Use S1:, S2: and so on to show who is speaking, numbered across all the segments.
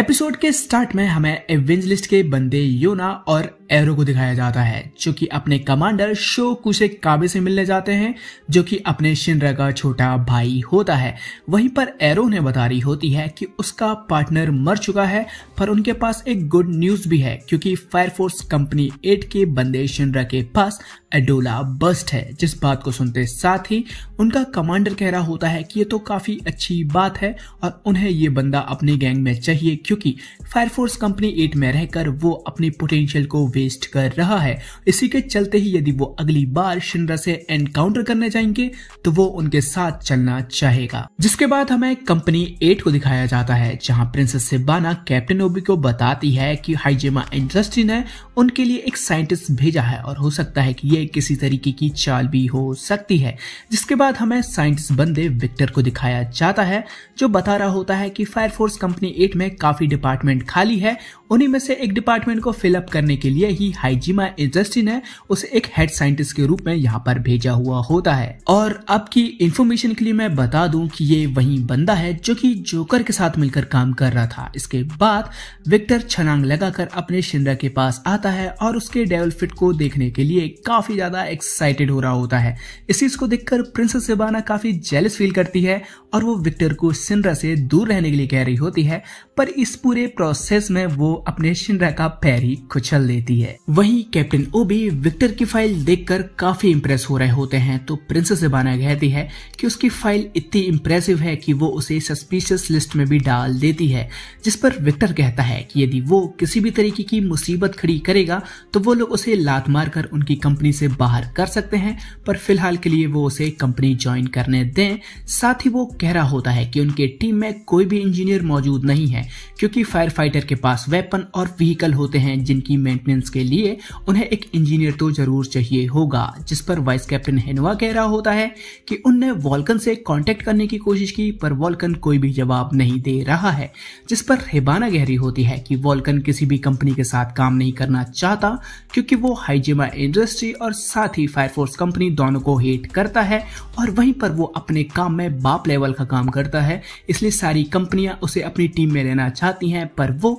S1: episode के start में हमें एवेंजलिस्ट के बंदे योना और एरो को दिखाया जाता है जो कि अपने कमांडर शो कुशे काबे से मिलने जाते हैं जो कि अपने शिनरा का छोटा भाई होता है वहीं पर एरो ने बता रही होती है कि उसका पार्टनर मर चुका है पर उनके पास एक गुड न्यूज भी है क्योंकि फायरफोर्स कंपनी एट के बंदे शिनरा के पास एडोला बस्ट है जिस बात को सुनते साथ ही उनका कमांडर कह रहा होता है कि ये तो काफी अच्छी बात है और उन्हें ये बंदा अपनी गैंग में चाहिए क्योंकि फायरफोर्स कंपनी एट में रहकर वो अपनी पोटेंशियल को वेस्ट कर रहा है इसी के चलते ही यदि वो अगली बार शिनरा से एनकाउंटर करने जाएंगे तो वो उनके साथ चलना चाहेगा जिसके बाद हमें कंपनी एट को दिखाया जाता है जहाँ प्रिंसेस सिब्बाना कैप्टन ओबी को बताती है की हाइजेमा इंडस्ट्री ने उनके लिए एक साइंटिस्ट भेजा है और हो सकता है कि ये किसी तरीके की चाल भी हो सकती है जिसके बाद हमें साइंटिस्ट बंदे विक्टर को दिखाया जाता है जो बता रहा होता है कि फायरफोर्स कंपनी एट में काफी डिपार्टमेंट खाली है उन्हीं में से एक डिपार्टमेंट को फिलअप करने के लिए ही हाइजीमा इंडस्ट्री ने उसे एक हेड साइंटिस्ट के रूप में यहाँ पर भेजा हुआ होता है और आपकी इन्फॉर्मेशन के लिए मैं बता दूं कि ये वही बंदा है जो कि जोकर के साथ मिलकर काम कर रहा था इसके बाद विक्टर छनांग लगाकर अपने शिंद्रा के पास आता है और उसके डेवल फिट को देखने के लिए काफी ज्यादा एक्साइटेड हो रहा होता है इस चीज को देखकर प्रिंसेस सिबाना काफी जेलस फील करती है और वो विक्टर को सिंड्रा से दूर रहने के लिए कह रही होती है पर इस पूरे प्रोसेस में वो अपने शिंड्रा का पैर ही कुचल देती है रही है वहीं कैप्टन ओबी विक्टर की फाइल देखकर काफी इम्प्रेस हो रहे होते हैं तो प्रिंसेस इबाना कहती है कि उसकी फाइल इतनी इम्प्रेसिव है कि वो उसे सस्पिशियस लिस्ट में भी डाल देती है जिस पर विक्टर कहता है कि यदि वो किसी भी तरीके की मुसीबत खड़ी करेगा तो वो लोग उसे लात मारकर उनकी कंपनी से बाहर कर सकते हैं पर फिलहाल के लिए वो उसे कंपनी ज्वाइन करने दें साथ ही वो कह रहा होता है कि उनके टीम में कोई भी इंजीनियर मौजूद नहीं है क्योंकि फायर फाइटर के पास वेपन और व्हीकल होते हैं जिनकी मेंटेनेंस परफॉर्मेंस के लिए उन्हें एक इंजीनियर तो जरूर चाहिए होगा जिस पर वाइस कैप्टन हेनवा कह रहा होता है कि उनने वॉल्कन से कांटेक्ट करने की कोशिश की पर वॉल्कन कोई भी जवाब नहीं दे रहा है जिस पर हेबाना गहरी होती है कि वॉल्कन किसी भी कंपनी के साथ काम नहीं करना चाहता क्योंकि वो हाइजेमा इंडस्ट्री और साथ ही फायरफोर्स कंपनी दोनों को हेट करता है और वहीं पर वो अपने काम में बाप लेवल का काम करता है इसलिए सारी कंपनियां उसे अपनी टीम में लेना चाहती हैं पर वो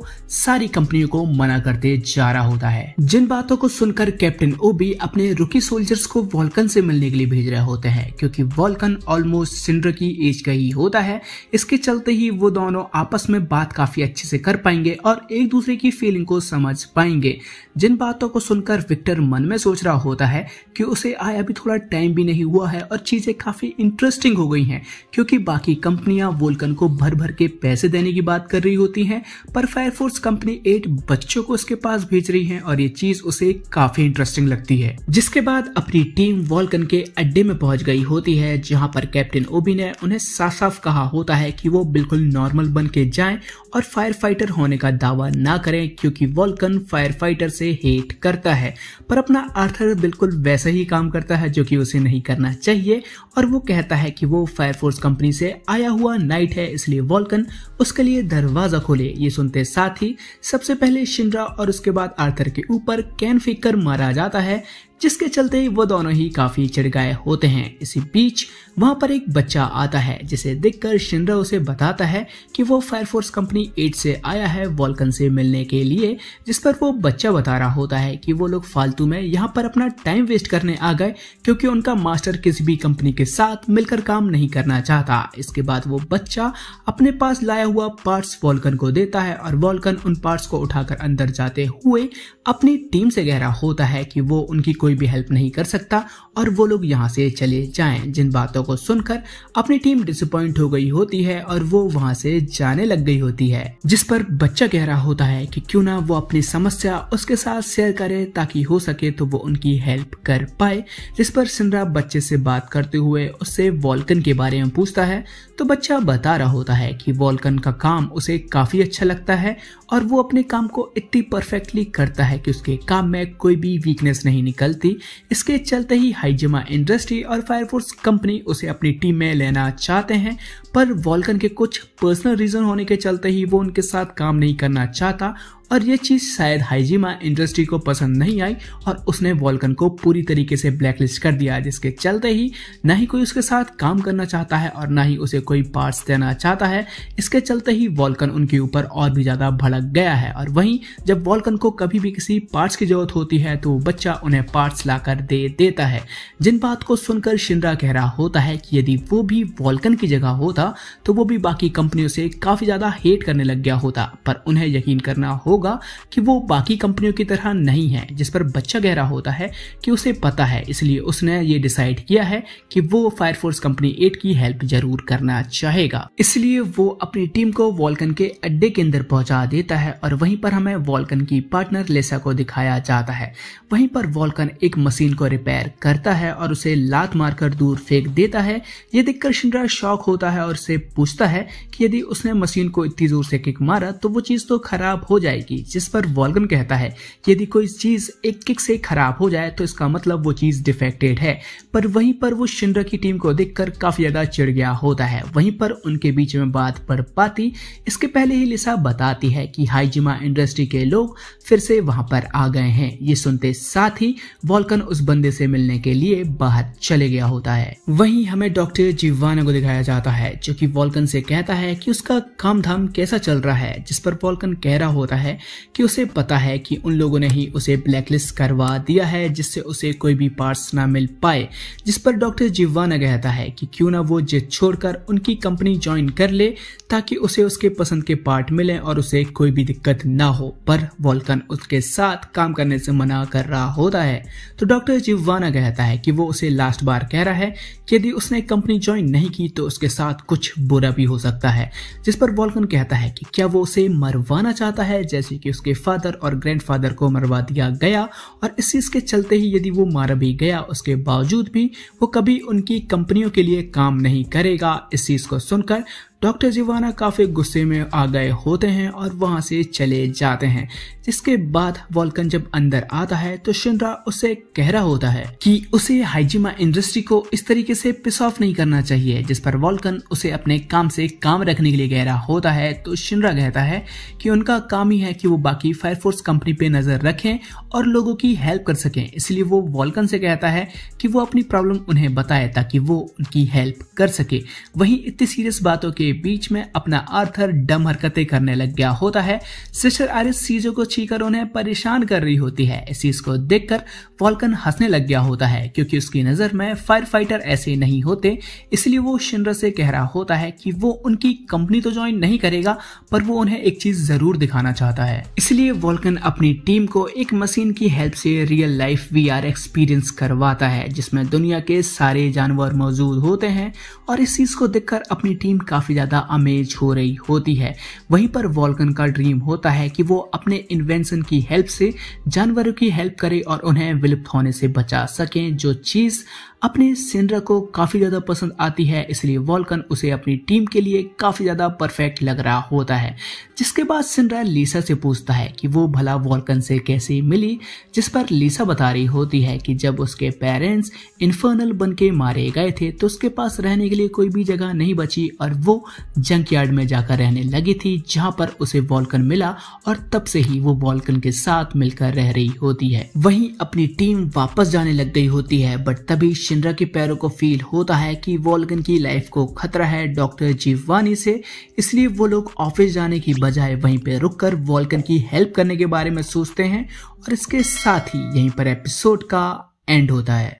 S1: सारी कंपनियों को मना करते जा रहा होता है है जिन बातों को सुनकर कैप्टन ओबी अपने रुकी सोल्जर्स को वॉल्कन से मिलने के लिए भेज रहे होते हैं क्योंकि वॉल्कन ऑलमोस्ट सिंड्र की एज का ही होता है इसके चलते ही वो दोनों आपस में बात काफी अच्छे से कर पाएंगे और एक दूसरे की फीलिंग को समझ पाएंगे जिन बातों को सुनकर विक्टर मन में सोच रहा होता है कि उसे आया अभी थोड़ा टाइम भी नहीं हुआ है और चीजें काफी इंटरेस्टिंग हो गई हैं क्योंकि बाकी कंपनियां वोल्कन को भर भर के पैसे देने की बात कर रही होती हैं पर फायरफोर्स कंपनी एट बच्चों को इसके पास भेज रही है और ये चीज उसे काफी इंटरेस्टिंग लगती है जिसके बाद अपनी टीम वॉल्कन के अड्डे में पहुंच गई होती है जहां पर कैप्टन ओबी ने उन्हें साफ साफ कहा होता है कि वो बिल्कुल नॉर्मल बन के जाए और फायर फाइटर होने का दावा ना करें क्योंकि वॉल्कन फायर फाइटर से हेट करता है पर अपना आर्थर बिल्कुल वैसे ही काम करता है जो कि उसे नहीं करना चाहिए और वो कहता है कि वो फायर फोर्स कंपनी से आया हुआ नाइट है इसलिए वॉल्कन उसके लिए दरवाजा खोले ये सुनते साथ ही सबसे पहले शिंद्रा और उसके बाद आर्थर के ऊपर कैन फेंक कर मारा जाता है जिसके चलते वो दोनों ही काफी चिड़गाए होते हैं इसी बीच वहां पर एक बच्चा आता है जिसे देखकर शिंरा उसे बताता है कि वो फायरफोर्स कंपनी एट से आया है वॉलकन से मिलने के लिए जिस पर वो बच्चा बता रहा होता है कि वो लोग फालतू में यहाँ पर अपना टाइम वेस्ट करने आ गए क्योंकि उनका मास्टर किसी भी कंपनी के साथ मिलकर काम नहीं करना चाहता इसके बाद वो बच्चा अपने पास लाया हुआ पार्ट्स वॉलकन को देता है और वॉलकन उन पार्ट्स को उठाकर अंदर जाते हुए अपनी टीम से गहरा होता है कि वो उनकी कोई कोई भी हेल्प नहीं कर सकता और वो लोग यहाँ से चले जाएं जिन बातों को सुनकर अपनी टीम डिसअपॉइंट हो गई होती है और वो वहाँ से जाने लग गई होती है जिस पर बच्चा कह रहा होता है कि क्यों ना वो अपनी समस्या उसके साथ शेयर करे ताकि हो सके तो वो उनकी हेल्प कर पाए जिस पर सिंड्रा बच्चे से बात करते हुए उससे वॉल्कन के बारे में पूछता है तो बच्चा बता रहा होता है कि वॉल्कन का काम उसे काफी अच्छा लगता है और वो अपने काम को इतनी परफेक्टली करता है कि उसके काम में कोई भी वीकनेस नहीं निकलती थी इसके चलते ही हाइजिमा इंडस्ट्री और फायरफोर्स कंपनी उसे अपनी टीम में लेना चाहते हैं पर वॉल्कन के कुछ पर्सनल रीजन होने के चलते ही वो उनके साथ काम नहीं करना चाहता और ये चीज़ शायद हाइजीमा इंडस्ट्री को पसंद नहीं आई और उसने वॉल्कन को पूरी तरीके से ब्लैकलिस्ट कर दिया जिसके चलते ही ना ही कोई उसके साथ काम करना चाहता है और ना ही उसे कोई पार्ट्स देना चाहता है इसके चलते ही वॉल्कन उनके ऊपर और भी ज़्यादा भड़क गया है और वहीं जब वॉल्कन को कभी भी किसी पार्ट्स की जरूरत होती है तो बच्चा उन्हें पार्ट्स लाकर दे देता है जिन बात को सुनकर शिंद्रा कह रहा होता है कि यदि वो भी वॉल्कन की जगह होता तो वो भी बाकी कंपनियों से काफ़ी ज़्यादा हेट करने लग गया होता पर उन्हें यकीन करना होगा होगा कि वो बाकी कंपनियों की तरह नहीं है जिस पर बच्चा गहरा होता है कि उसे पता है इसलिए उसने ये डिसाइड किया है कि वो फायरफोर्स कंपनी एट की हेल्प जरूर करना चाहेगा इसलिए वो अपनी टीम को वॉल्कन के अड्डे के अंदर पहुंचा देता है और वहीं पर हमें वॉल्कन की पार्टनर लेसा को दिखाया जाता है वहीं पर वॉल्कन एक मशीन को रिपेयर करता है और उसे लात मारकर दूर फेंक देता है ये देखकर शिंद्रा शौक होता है और उसे पूछता है कि यदि उसने मशीन को इतनी जोर से किक मारा तो वो चीज तो खराब हो जाएगी की जिस पर वॉल्गन कहता है कि यदि कोई चीज़ एक किक से खराब हो जाए तो इसका मतलब वो चीज़ डिफेक्टेड है पर वहीं पर वो शिंद्र की टीम को देखकर काफ़ी ज़्यादा चिड़ गया होता है वहीं पर उनके बीच में बात पड़ पाती इसके पहले ही लिसा बताती है कि हाइजिमा इंडस्ट्री के लोग फिर से वहां पर आ गए हैं ये सुनते साथ ही वॉल्कन उस बंदे से मिलने के लिए बाहर चले गया होता है वहीं हमें डॉक्टर जीवाना को दिखाया जाता है जो कि वॉल्कन से कहता है कि उसका काम धाम कैसा चल रहा है जिस पर वॉल्कन कह रहा होता है कि उसे पता है कि उन लोगों ने ही उसे ब्लैकलिस्ट करवा दिया है जिससे उसे कोई भी पार्ट्स ना मिल पाए जिस पर डॉक्टर जिवाना कहता है कि क्यों ना वो जिद छोड़कर उनकी कंपनी ज्वाइन कर ले ताकि उसे उसके पसंद के पार्ट मिले और उसे कोई भी दिक्कत ना हो पर वॉल्कन उसके साथ काम करने से मना कर रहा होता है तो डॉक्टर जिवाना कहता है कि वो उसे लास्ट बार कह रहा है कि यदि उसने कंपनी ज्वाइन नहीं की तो उसके साथ कुछ बुरा भी हो सकता है जिस पर वॉल्कन कहता है कि क्या वो उसे मरवाना चाहता है जैसे जैसे कि उसके फादर और ग्रैंडफादर को मरवा दिया गया और इस चीज़ के चलते ही यदि वो मारा भी गया उसके बावजूद भी वो कभी उनकी कंपनियों के लिए काम नहीं करेगा इस चीज़ को सुनकर डॉक्टर जीवाना काफ़ी गुस्से में आ गए होते हैं और वहाँ से चले जाते हैं जिसके बाद वॉल्कन जब अंदर आता है तो शिनरा उसे कह रहा होता है कि उसे हाइजिमा इंडस्ट्री को इस तरीके से पिस ऑफ नहीं करना चाहिए जिस पर वॉल्कन उसे अपने काम से काम रखने के लिए कह रहा होता है तो शिनरा कहता है कि उनका काम ही है कि वो बाकी फायरफोर्स कंपनी पे नज़र रखें और लोगों की हेल्प कर सकें इसलिए वो वॉल्कन से कहता है कि वो अपनी प्रॉब्लम उन्हें बताए ताकि वो उनकी हेल्प कर सके वहीं इतनी सीरियस बातों के बीच में अपना आर्थर डम हरकते करने लग गया होता है सिस्टर आरिस चीजों को छीकर उन्हें परेशान कर रही होती है इस चीज को देखकर वॉल्कन हंसने लग गया होता है क्योंकि उसकी नजर में फायर फाइटर ऐसे नहीं होते इसलिए वो शिनरा से कह रहा होता है कि वो उनकी कंपनी तो ज्वाइन नहीं करेगा पर वो उन्हें एक चीज जरूर दिखाना चाहता है इसलिए वॉल्कन अपनी टीम को एक मशीन की हेल्प से रियल लाइफ वी एक्सपीरियंस करवाता है जिसमें दुनिया के सारे जानवर मौजूद होते हैं और इस चीज को देखकर अपनी टीम काफी ज़्यादा अमेज हो रही होती है वहीं पर वॉल्कन का ड्रीम होता है कि वो अपने इन्वेंशन की हेल्प से जानवरों की हेल्प करे और उन्हें विलुप्त होने से बचा सकें जो चीज़ अपने सेंड्रा को काफी ज्यादा पसंद आती है इसलिए वॉल्कन उसे अपनी टीम के लिए काफी ज्यादा परफेक्ट लग रहा होता है जिसके बाद सेंड्रा लीसा से पूछता है कि वो भला वॉल्कन से कैसे मिली जिस पर लीसा बता रही होती है कि जब उसके पेरेंट्स इन्फर्नल बन के मारे गए थे तो उसके पास रहने के लिए कोई भी जगह नहीं बची और वो जंक यार्ड में जाकर रहने लगी थी जहां पर उसे वॉल्कन मिला और तब से ही वो वॉल्कन के साथ मिलकर रह रही होती है वहीं अपनी टीम वापस जाने लग गई होती है बट तभी शिंद्रा के पैरों को फील होता है कि वॉलगन की लाइफ को खतरा है डॉक्टर जीवानी से इसलिए वो लोग ऑफिस जाने की बजाय वहीं पर रुककर वॉलगन की हेल्प करने के बारे में सोचते हैं और इसके साथ ही यहीं पर एपिसोड का एंड होता है